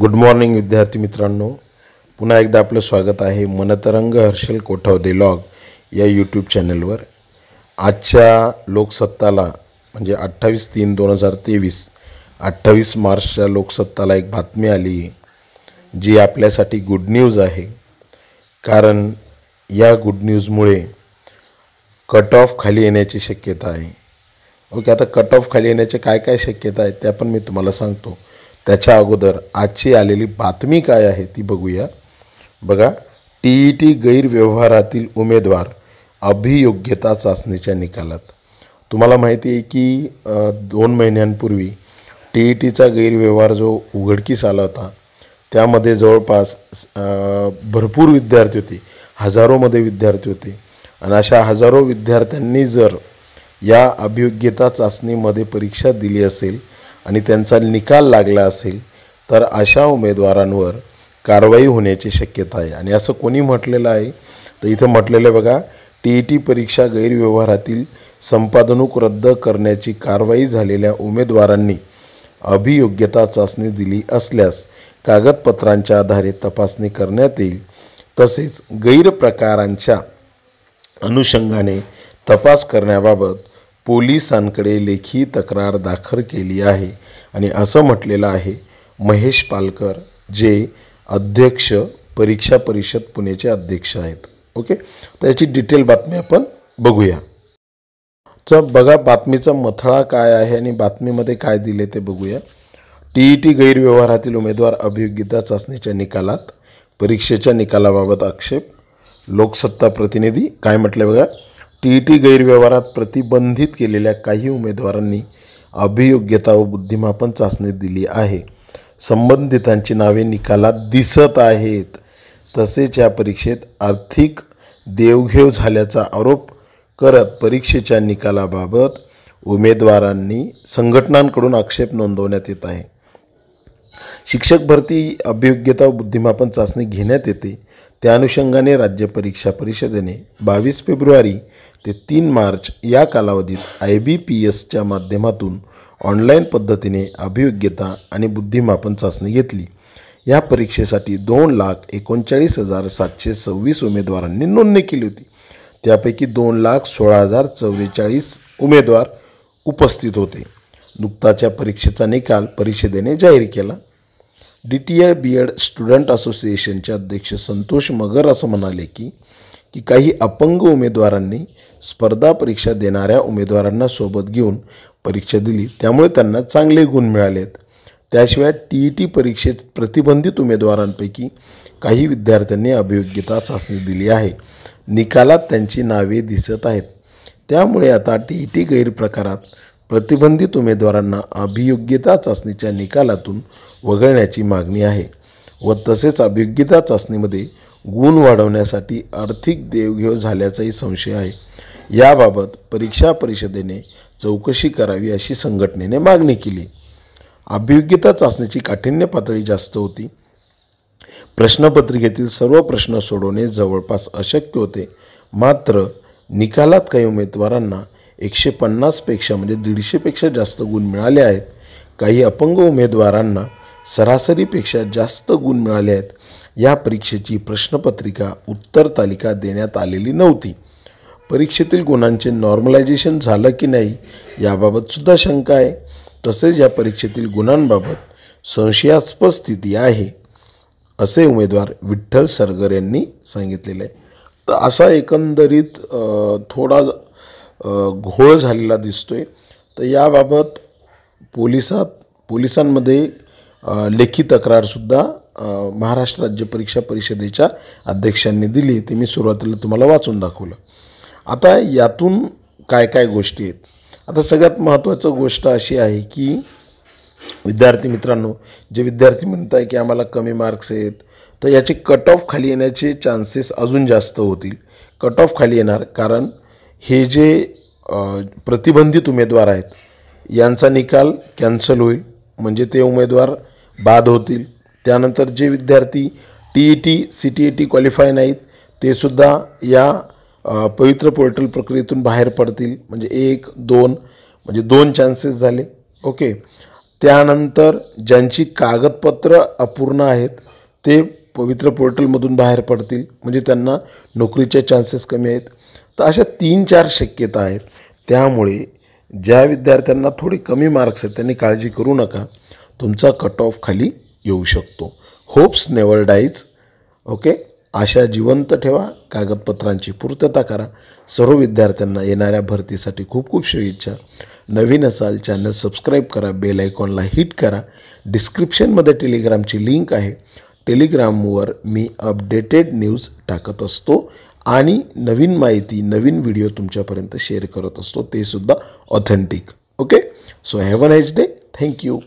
good morning विद्यार्थी मित्रांनो पुन्हा एकदा आपलं स्वागत आहे मनतरंग हर्षल कोठाव लॉग या यूट्यूब चॅनलवर आजच्या लोकसत्ताला म्हणजे अठ्ठावीस तीन दोन हजार तेवीस अठ्ठावीस मार्चच्या लोकसत्ताला एक बातमी आली जी आपल्यासाठी गुड न्यूज आहे कारण या गुड न्यूजमुळे कट ऑफ खाली येण्याची शक्यता आहे ओके आता कट ऑफ खाली येण्याचे काय काय शक्यता आहे त्या पण मी तुम्हाला सांगतो त्याच्या अगोदर आजची आलेली बातमी काय आहे ती बघूया बघा टी ई टी गैरव्यवहारातील उमेदवार अभियोग्यता चाचणीच्या निकालात तुम्हाला माहिती आहे की दोन महिन्यांपूर्वी टी ई टीचा गैरव्यवहार जो उघडकीस आला होता त्यामध्ये जवळपास भरपूर विद्यार्थी होते हजारोमध्ये विद्यार्थी होते आणि अशा हजारो विद्यार्थ्यांनी जर या अभियोग्यता चाचणीमध्ये परीक्षा दिली असेल आणि त्यांचा निकाल लागला असेल तर अशा उमेदवारांवर कारवाई होण्याची शक्यता आहे आणि असं कोणी म्हटलेलं आहे तर इथं म्हटलेलं बघा टी ई टी परीक्षा गैरव्यवहारातील संपादनूक रद्द करण्याची कारवाई झालेल्या उमेदवारांनी अभियोग्यता चाचणी दिली असल्यास कागदपत्रांच्या आधारे तपासणी करण्यात येईल तसेच गैरप्रकारांच्या अनुषंगाने तपास करण्याबाबत पोलिसांकडे लेखी तक्रार दाखल केली आहे आणि असं म्हटलेलं आहे महेश पालकर जे अध्यक्ष परीक्षा परिषद पुणेचे अध्यक्ष आहेत ओके तर याची डिटेल बातमी आपण बघूया तर बघा बातमीचा मथळा काय आहे आणि बातमीमध्ये काय दिले ते बघूया टी ई टी गैरव्यवहारातील उमेदवार अभियोग्यता चाचणीच्या निकालात परीक्षेच्या निकालाबाबत आक्षेप लोकसत्ता प्रतिनिधी काय म्हटलं बघा टी ई टी गैरव्यवहारात प्रतिबंधित केलेल्या काही उमेदवारांनी अभियोग्यता व बुद्धिमापन चाचणी दिली आहे संबंधितांची नावे निकालात दिसत आहेत तसेच या परीक्षेत आर्थिक देवघेव झाल्याचा आरोप करत परीक्षेच्या निकालाबाबत उमेदवारांनी संघटनांकडून आक्षेप नोंदवण्यात येत आहे शिक्षक भरती अभियोग्यता व बुद्धिमापन चाचणी घेण्यात येते त्या अनुषंगाने राज्य परीक्षा परिषदेने बावीस फेब्रुवारी ते तीन मार्च या कालावधीत आय बी पी एसच्या माध्यमातून ऑनलाईन पद्धतीने अभियोग्यता आणि बुद्धिमापन चाचणी घेतली या परीक्षेसाठी दोन लाख एकोणचाळीस हजार सातशे सव्वीस उमेदवारांनी नोंदणी केली होती त्यापैकी दोन लाख सोळा हजार चव्वेचाळीस उमेदवार उपस्थित होते नुकताच्या परीक्षेचा निकाल परिषदेने जाहीर केला D T Ed B Ed student असोसिएशनचे अध्यक्ष संतोष मगर असं म्हणाले की की काही अपंग उमेदवारांनी स्पर्धा परीक्षा देणाऱ्या उमेदवारांना सोबत घेऊन परीक्षा दिली त्यामुळे त्यांना चांगले गुण मिळालेत त्याशिवाय टी ई टी परीक्षेत प्रतिबंधित उमेदवारांपैकी काही विद्यार्थ्यांनी अभियोग्यता चाचणी दिली आहे निकालात त्यांची नावे दिसत आहेत त्यामुळे आता टी ई टी गैरप्रकारात प्रतिबंधित उमेदवारांना अभियोग्यता चाचणीच्या निकालातून वगळण्याची मागणी आहे व तसेच अभियोग्यता चाचणीमध्ये गुण वाढवण्यासाठी आर्थिक देवघेव झाल्याचाही संशय आहे याबाबत परीक्षा परिषदेने चौकशी करावी अशी संघटनेने मागणी केली अभियोग्यता चाचणीची काठिण्य पातळी जास्त होती प्रश्नपत्रिकेतील सर्व प्रश्न सोडवणे जवळपास अशक्य होते मात्र निकालात काही उमेदवारांना एकशे पन्नासपेक्षा म्हणजे दीडशेपेक्षा जास्त गुण मिळाले आहेत काही अपंग उमेदवारांना सरासरीपेक्षा जास्त गुण मिळाले आहेत या परीक्षेची प्रश्नपत्रिका उत्तर तालिका देण्यात आलेली नव्हती परीक्षेतील गुणांचे नॉर्मलायझेशन झालं की नाही याबाबतसुद्धा शंका आहे तसेच या परीक्षेतील गुणांबाबत संशयास्पद स्थिती आहे असे उमेदवार विठ्ठल सरगर यांनी सांगितलेलं आहे तर असा एकंदरीत थोडा घोळ झालेला दिसतो आहे तर याबाबत पोलिसात पोलिसांमध्ये लेखी तक्रारसुद्धा महाराष्ट्र राज्य परीक्षा परिषदेच्या अध्यक्षांनी दिली ते मी सुरुवातीला तुम्हाला वाचून दाखवलं आता यातून काय काय गोष्टी आहेत आता सगळ्यात महत्त्वाचं गोष्ट अशी आहे की विद्यार्थी मित्रांनो जे विद्यार्थी म्हणत आहे की आम्हाला कमी मार्क्स आहेत तर याचे कट ऑफ खाली येण्याचे चान्सेस अजून जास्त होतील कट ऑफ खाली येणार कारण हे जे प्रतिबंधित उमेदवार आहेत यांचा निकाल कॅन्सल होईल म्हणजे ते उमेदवार बाद होतील त्यानंतर जे विद्यार्थी T E T C T E T qualify नाहीत तेसुद्धा या पवित्र पोर्टल प्रक्रियेतून बाहेर पडतील म्हणजे एक दोन म्हणजे दोन चान्सेस झाले ओके त्यानंतर ज्यांची कागदपत्र अपूर्ण आहेत ते पवित्र पोर्टलमधून बाहेर पडतील म्हणजे त्यांना नोकरीचे चान्सेस कमी आहेत तर अशा तीन चार शक्यता आहेत त्यामुळे ज्या विद्यार्थ्यांना थोडी कमी मार्क्स आहेत त्यांनी काळजी करू नका तुमचा कट ऑफ खाली येऊ शकतो होप्स नेवर डाईज ओके आशा जिवंत ठेवा कागदपत्रांची पूर्तता करा सर्व विद्यार्थ्यांना येणाऱ्या भरतीसाठी खूप खूप शुभेच्छा नवीन असाल चॅनल सबस्क्राईब करा बेल आयकॉनला हिट करा डिस्क्रिप्शनमध्ये टेलिग्रामची लिंक आहे टेलिग्रामवर मी अपडेटेड न्यूज टाकत असतो आणि नवीन माहिती नवीन व्हिडिओ तुमच्यापर्यंत शेअर करत असतो ते सुद्धा authentic okay so have a nice day thank you